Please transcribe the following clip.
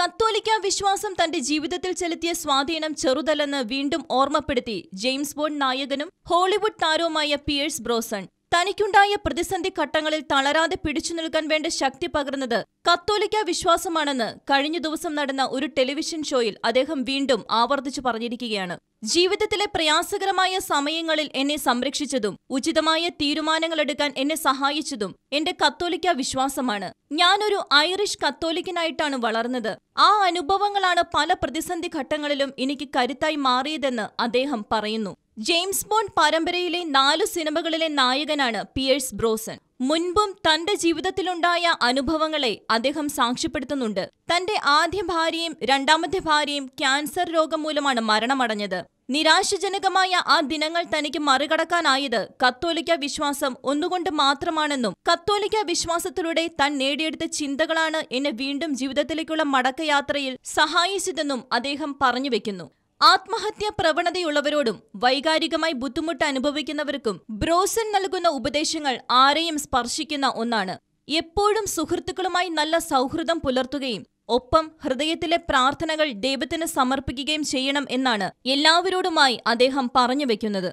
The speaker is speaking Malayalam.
കത്തോലിക്ക വിശ്വാസം തന്റെ ജീവിതത്തിൽ ചെലുത്തിയ സ്വാധീനം ചെറുതല്ലെന്ന് വീണ്ടും ഓർമ്മപ്പെടുത്തി ജെയിംസ് ബോൺ നായകനും ഹോളിവുഡ് താരവുമായ പിയേഴ്സ് ബ്രോസൺ തനിക്കുണ്ടായ പ്രതിസന്ധി ഘട്ടങ്ങളിൽ തളരാതെ പിടിച്ചു നിൽക്കാൻ വേണ്ട ശക്തി പകർന്നത് കത്തോലിക്ക വിശ്വാസമാണെന്ന് കഴിഞ്ഞ ദിവസം നടന്ന ഒരു ടെലിവിഷൻ ഷോയിൽ അദ്ദേഹം വീണ്ടും ആവർത്തിച്ചു പറഞ്ഞിരിക്കുകയാണ് ജീവിതത്തിലെ പ്രയാസകരമായ സമയങ്ങളിൽ എന്നെ സംരക്ഷിച്ചതും ഉചിതമായ തീരുമാനങ്ങളെടുക്കാൻ എന്നെ സഹായിച്ചതും എന്റെ കത്തോലിക്ക വിശ്വാസമാണ് ഞാനൊരു ഐറിഷ് കത്തോലിക്കനായിട്ടാണ് വളർന്നത് ആ അനുഭവങ്ങളാണ് പല പ്രതിസന്ധി ഘട്ടങ്ങളിലും എനിക്ക് കരുത്തായി മാറിയതെന്ന് അദ്ദേഹം പറയുന്നു ജെയിംസ് ബോണ്ട് പരമ്പരയിലെ നാലു സിനിമകളിലെ നായകനാണ് പിയേഴ്സ് ബ്രോസൺ മുൻപും തന്റെ ജീവിതത്തിലുണ്ടായ അനുഭവങ്ങളെ അദ്ദേഹം സാക്ഷ്യപ്പെടുത്തുന്നുണ്ട് തന്റെ ആദ്യ ഭാര്യയും രണ്ടാമത്തെ ഭാര്യയും ക്യാൻസർ രോഗം മൂലമാണ് മരണമടഞ്ഞത് നിരാശജനകമായ ആ ദിനങ്ങൾ തനിക്ക് മറികടക്കാനായത് കത്തോലിക്ക വിശ്വാസം ഒന്നുകൊണ്ട് മാത്രമാണെന്നും കത്തോലിക്ക വിശ്വാസത്തിലൂടെ താൻ നേടിയെടുത്ത ചിന്തകളാണ് എന്നെ വീണ്ടും ജീവിതത്തിലേക്കുള്ള മടക്കയാത്രയിൽ സഹായിച്ചതെന്നും അദ്ദേഹം പറഞ്ഞു വെക്കുന്നു ആത്മഹത്യാ പ്രവണതയുള്ളവരോടും വൈകാരികമായി ബുദ്ധിമുട്ട് അനുഭവിക്കുന്നവർക്കും ബ്രോസൻ നൽകുന്ന ഉപദേശങ്ങൾ ആരെയും സ്പർശിക്കുന്ന ഒന്നാണ് എപ്പോഴും സുഹൃത്തുക്കളുമായി നല്ല സൗഹൃദം പുലർത്തുകയും ഒപ്പം ഹൃദയത്തിലെ പ്രാർത്ഥനകൾ ദൈവത്തിന് സമർപ്പിക്കുകയും ചെയ്യണം എന്നാണ് എല്ലാവരോടുമായി അദ്ദേഹം പറഞ്ഞു വെക്കുന്നത്